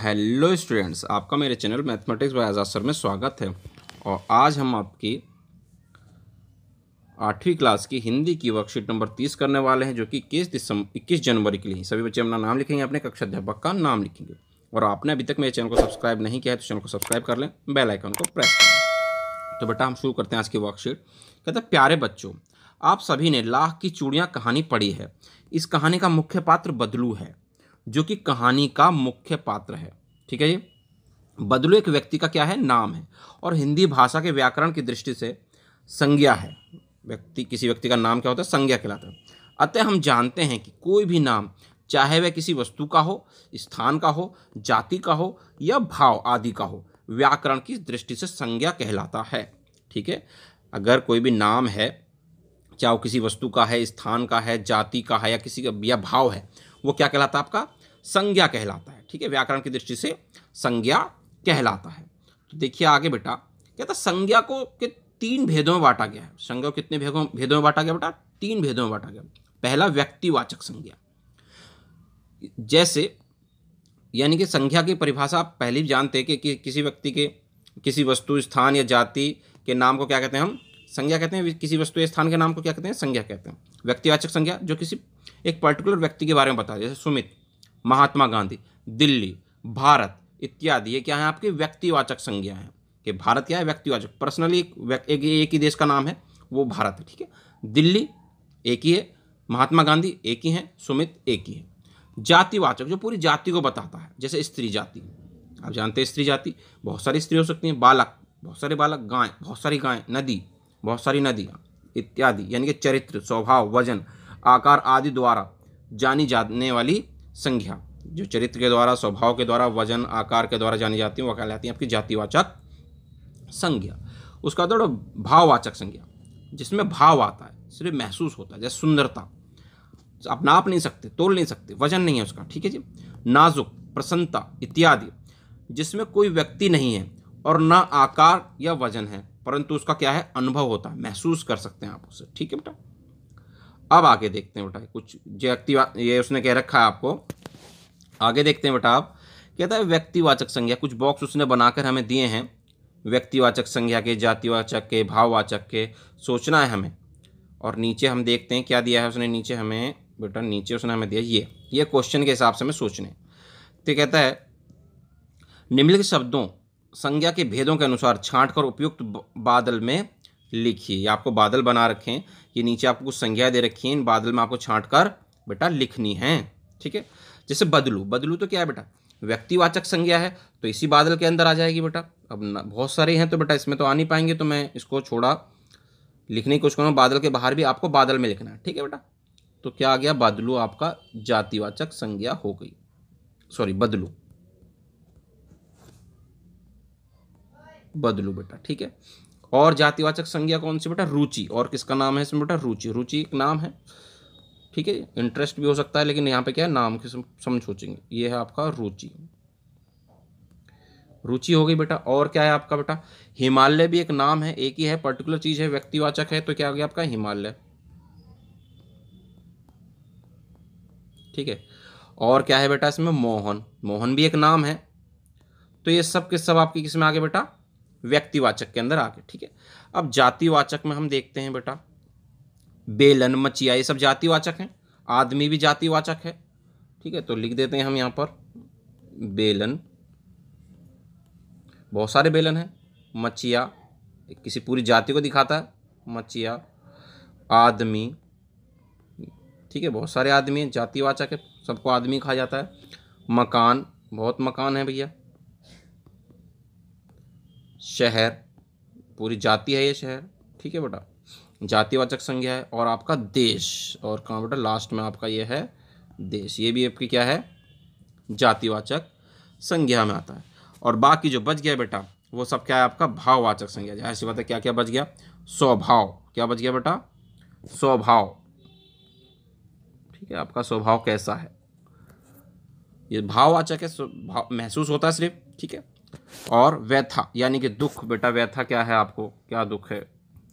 hello students आपका मेरे channel mathematics by Azad sir में स्वागत है और आज हम आपकी आठवीं क्लास की हिंदी की वर्कशीट नंबर तीस करने वाले हैं जो कि इक्कीस दिसंबर इक्कीस जनवरी के लिए सभी बच्चे अपना नाम लिखेंगे अपने कक्षा अध्यापक का नाम लिखेंगे और आपने अभी तक मेरे चैनल को सब्सक्राइब नहीं किया है तो चैनल को सब्सक्राइब कर लें बेलाइकन को प्रेस कर लें तो बेटा हम शुरू करते हैं आज की वर्कशीट कहते हैं प्यारे बच्चों आप सभी ने लाख की चूड़ियाँ कहानी पढ़ी है इस कहानी का मुख्य पात्र बदलू है जो कि कहानी का मुख्य पात्र है ठीक है ये बदलू एक व्यक्ति का क्या है नाम है और हिंदी भाषा के व्याकरण की दृष्टि से संज्ञा है व्यक्ति किसी व्यक्ति का नाम क्या होता है संज्ञा कहलाता है अतः हम जानते हैं कि कोई भी नाम चाहे वह किसी वस्तु का हो स्थान का हो जाति का हो या भाव आदि का हो व्याकरण की दृष्टि से संज्ञा कहलाता है ठीक है अगर कोई भी नाम है चाहे वो किसी वस्तु का है स्थान का है जाति का है या किसी का या भाव है वो क्या कहलाता है आपका संज्ञा कहलाता है ठीक है व्याकरण की दृष्टि से संज्ञा कहलाता है तो देखिए आगे बेटा कहता संज्ञा को के तीन भेदों में बांटा गया है संज्ञा को कितने भेदों भेदों में बांटा गया बेटा तीन भेदों में बांटा गया पहला व्यक्तिवाचक संज्ञा जैसे यानी कि संज्ञा की परिभाषा आप पहले भी जानते हैं कि, कि किसी व्यक्ति के किसी वस्तु स्थान या जाति के नाम को क्या कहते हैं हम संज्ञा कहते हैं किसी वस्तु या स्थान के नाम को क्या कहते हैं संज्ञा कहते हैं व्यक्तिवाचक संज्ञा जो किसी एक पर्टिकुलर व्यक्ति के बारे में बता जैसे सुमित महात्मा गांधी दिल्ली भारत इत्यादि ये क्या है आपकी व्यक्तिवाचक संज्ञा है कि भारत क्या है व्यक्तिवाचक पर्सनली एक, एक, एक ही देश का नाम है वो भारत है ठीक है दिल्ली एक ही है महात्मा गांधी एक ही हैं सुमित एक ही है जातिवाचक जो पूरी जाति को बताता है जैसे स्त्री जाति आप जानते हैं स्त्री जाति बहुत सारी स्त्री हो सकती हैं बालक बहुत सारे बालक गाय बहुत सारी गायें नदी बहुत सारी नदियाँ इत्यादि यानी कि चरित्र स्वभाव वजन आकार आदि द्वारा जानी जाने वाली संज्ञा जो चरित्र के द्वारा स्वभाव के द्वारा वजन आकार के द्वारा जानी जाती हैं वह कहलाती हैं आपकी जातिवाचक संज्ञा उसका दौड़ भाववाचक संज्ञा जिसमें भाव आता है सिर्फ महसूस होता है जैसे सुंदरता आप नाप नहीं सकते तोल नहीं सकते वजन नहीं है उसका ठीक है जी नाजुक प्रसन्नता इत्यादि जिसमें कोई व्यक्ति नहीं है और ना आकार या वजन है परंतु उसका क्या है अनुभव होता है महसूस कर सकते हैं आप उसे ठीक है बेटा अब आगे देखते हैं बेटा कुछ व्यक्तिवाद व्यक्तिवा ये उसने कह रखा है आपको आगे देखते हैं बेटा आप कहता है व्यक्तिवाचक संज्ञा कुछ बॉक्स उसने बनाकर हमें दिए हैं व्यक्तिवाचक संज्ञा के जातिवाचक के भाववाचक के सोचना है हमें और नीचे हम देखते हैं क्या दिया है उसने नीचे हमें बेटा नीचे उसने हमें दिया ये ये क्वेश्चन के हिसाब से हमें सोचने तो कहता है निम्नलिखित शब्दों संज्ञा के भेदों के अनुसार छांट कर उपयुक्त बादल में लिखिए आपको बादल बना रखें ये नीचे आपको कुछ संज्ञा दे रखी है इन बादल में आपको छाँट कर बेटा लिखनी है ठीक है जैसे बदलू बदलू तो क्या है बेटा व्यक्तिवाचक संज्ञा है तो इसी बादल के अंदर आ जाएगी बेटा अब बहुत सारे हैं तो बेटा इसमें तो आ नहीं पाएंगे तो मैं इसको छोड़ा लिखने की कोशिश करूँ बादल के बाहर भी आपको बादल में लिखना है ठीक है बेटा तो क्या आ गया बदलू आपका जातिवाचक संज्ञा हो गई सॉरी बदलू बदलू बेटा ठीक है और जातिवाचक संज्ञा कौन सी बेटा रुचि और किसका नाम है इसमें बेटा रुचि रुचि एक नाम है ठीक है इंटरेस्ट भी हो सकता है लेकिन यहाँ पे क्या है नाम के समझ सोचेंगे ये है आपका रुचि रुचि हो गई बेटा और क्या है आपका बेटा हिमालय भी एक नाम है एक ही है पर्टिकुलर चीज़ है व्यक्तिवाचक है तो क्या हो गया आपका हिमालय ठीक है और क्या है बेटा इसमें मोहन मोहन भी एक नाम है तो ये सब किस सब आपके किसमें आगे बेटा व्यक्तिवाचक के अंदर आके ठीक है अब जातिवाचक में हम देखते हैं बेटा बेलन मचिया ये सब जातिवाचक हैं आदमी भी जातिवाचक है ठीक है तो लिख देते हैं हम यहाँ पर बेलन बहुत सारे बेलन हैं मचिया किसी पूरी जाति को दिखाता है मचिया आदमी ठीक है बहुत सारे आदमी हैं जातिवाचक है सबको आदमी कहा जाता है मकान बहुत मकान है भैया शहर पूरी जाति है ये शहर ठीक है बेटा जातिवाचक संज्ञा है और आपका देश और कहाँ बेटा लास्ट में आपका ये है देश ये भी आपकी क्या है जातिवाचक संज्ञा में आता है और बाकी जो बच गया बेटा वो सब क्या है आपका भाववाचक संज्ञा जहाँ सी बात है क्या क्या बच गया स्वभाव क्या बच गया बेटा स्वभाव ठीक है आपका स्वभाव कैसा है ये भाववाचक है भाव महसूस होता है सिर्फ ठीक है और व्यथा यानी कि दुख बेटा व्यथा क्या है आपको क्या दुख है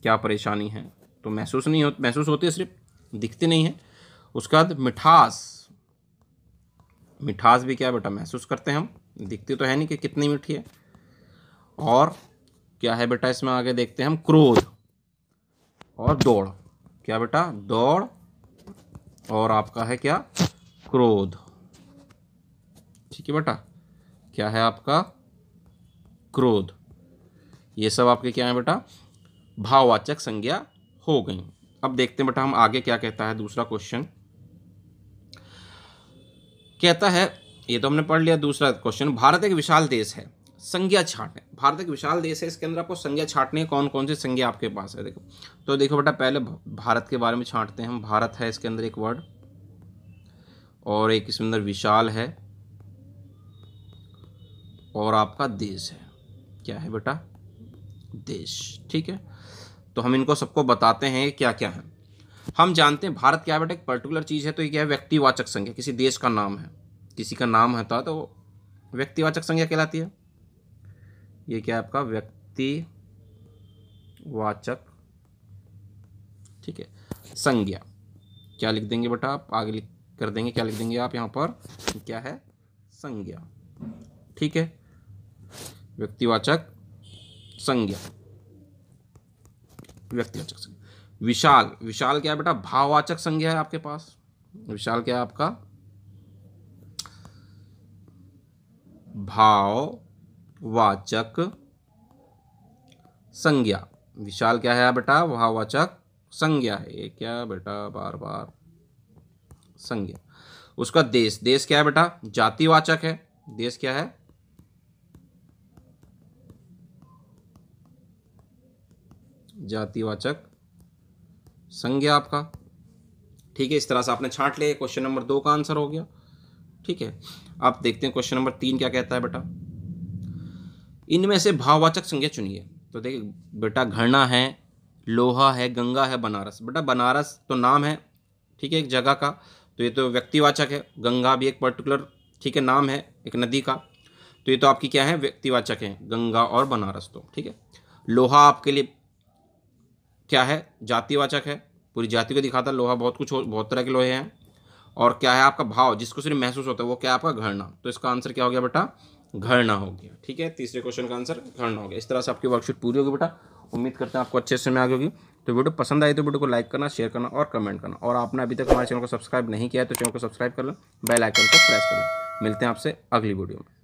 क्या परेशानी है तो महसूस नहीं हो महसूस होती है सिर्फ दिखती नहीं है उसके बाद मिठास मिठास भी क्या बेटा महसूस करते हैं हम दिखती तो है नहीं कि कितनी मीठी है और क्या है बेटा इसमें आगे देखते हैं हम क्रोध और दौड़ क्या बेटा दौड़ और आपका है क्या क्रोध ठीक है बेटा क्या है आपका क्रोध ये सब आपके क्या है बेटा भाववाचक संज्ञा हो गई अब देखते हैं बेटा हम आगे क्या कहता है दूसरा क्वेश्चन कहता है ये तो हमने पढ़ लिया दूसरा क्वेश्चन भारत एक विशाल देश है संज्ञा छाटने भारत एक विशाल देश है इसके अंदर आपको संज्ञा छाटनी है कौन कौन सी संज्ञा आपके पास है देखो तो देखो बेटा पहले भारत के बारे में छाटते हैं हम भारत है इसके अंदर एक वर्ड और एक इसके अंदर विशाल है और आपका देश है क्या है बेटा देश ठीक है तो हम इनको सबको बताते हैं क्या क्या है हम जानते हैं भारत क्या है बेटा एक पर्टिकुलर चीज़ है तो ये क्या है व्यक्तिवाचक संज्ञा किसी देश का नाम है किसी का नाम होता है तो, तो व्यक्तिवाचक संज्ञा कहलाती है ये क्या है आपका व्यक्तिवाचक ठीक है संज्ञा क्या लिख देंगे बेटा आप आगे लिख कर देंगे क्या लिख देंगे आप यहाँ पर क्या है संज्ञा ठीक है व्यक्तिवाचक संज्ञा व्यक्तिवाचक संज्ञा विशाल विशाल क्या है बेटा भाववाचक संज्ञा है आपके पास विशाल क्या है आपका भाववाचक संज्ञा विशाल क्या है बेटा भाववाचक संज्ञा है क्या बेटा बार बार संज्ञा उसका देश देश क्या है बेटा जातिवाचक है देश क्या है जातिवाचक संज्ञा आपका ठीक है इस तरह से आपने छांट लिया क्वेश्चन नंबर दो का आंसर हो गया ठीक है आप देखते हैं क्वेश्चन नंबर तीन क्या कहता है बेटा इनमें से भाववाचक संज्ञा चुनिए तो देखिए बेटा घरना है लोहा है गंगा है बनारस बेटा बनारस तो नाम है ठीक है एक जगह का तो ये तो व्यक्तिवाचक है गंगा भी एक पर्टिकुलर ठीक है नाम है एक नदी का तो ये तो आपकी क्या है व्यक्तिवाचक है गंगा और बनारस तो ठीक है लोहा आपके लिए क्या है जातिवाचक है पूरी जाति को दिखाता है लोहा बहुत कुछ हो बहुत तरह के लोहे हैं और क्या है आपका भाव जिसको सिर्फ महसूस होता है वो क्या आपका घरना तो इसका आंसर क्या हो गया बेटा घरना हो गया ठीक है तीसरे क्वेश्चन का आंसर घरना हो गया इस तरह से आपकी वर्कशीट पूरी होगी बेटा उम्मीद करते हैं आपको अच्छे से में आ गई होगी तो वीडियो पसंद आई तो वीडियो को लाइक करना शेयर करना और कमेंट करना और आपने अभी तक हमारे चैनल को सब्सक्राइब नहीं किया है तो चैनल को सब्सक्राइब कर लें बेल आइकन को प्रेस कर लें मिलते हैं आपसे अगली वीडियो में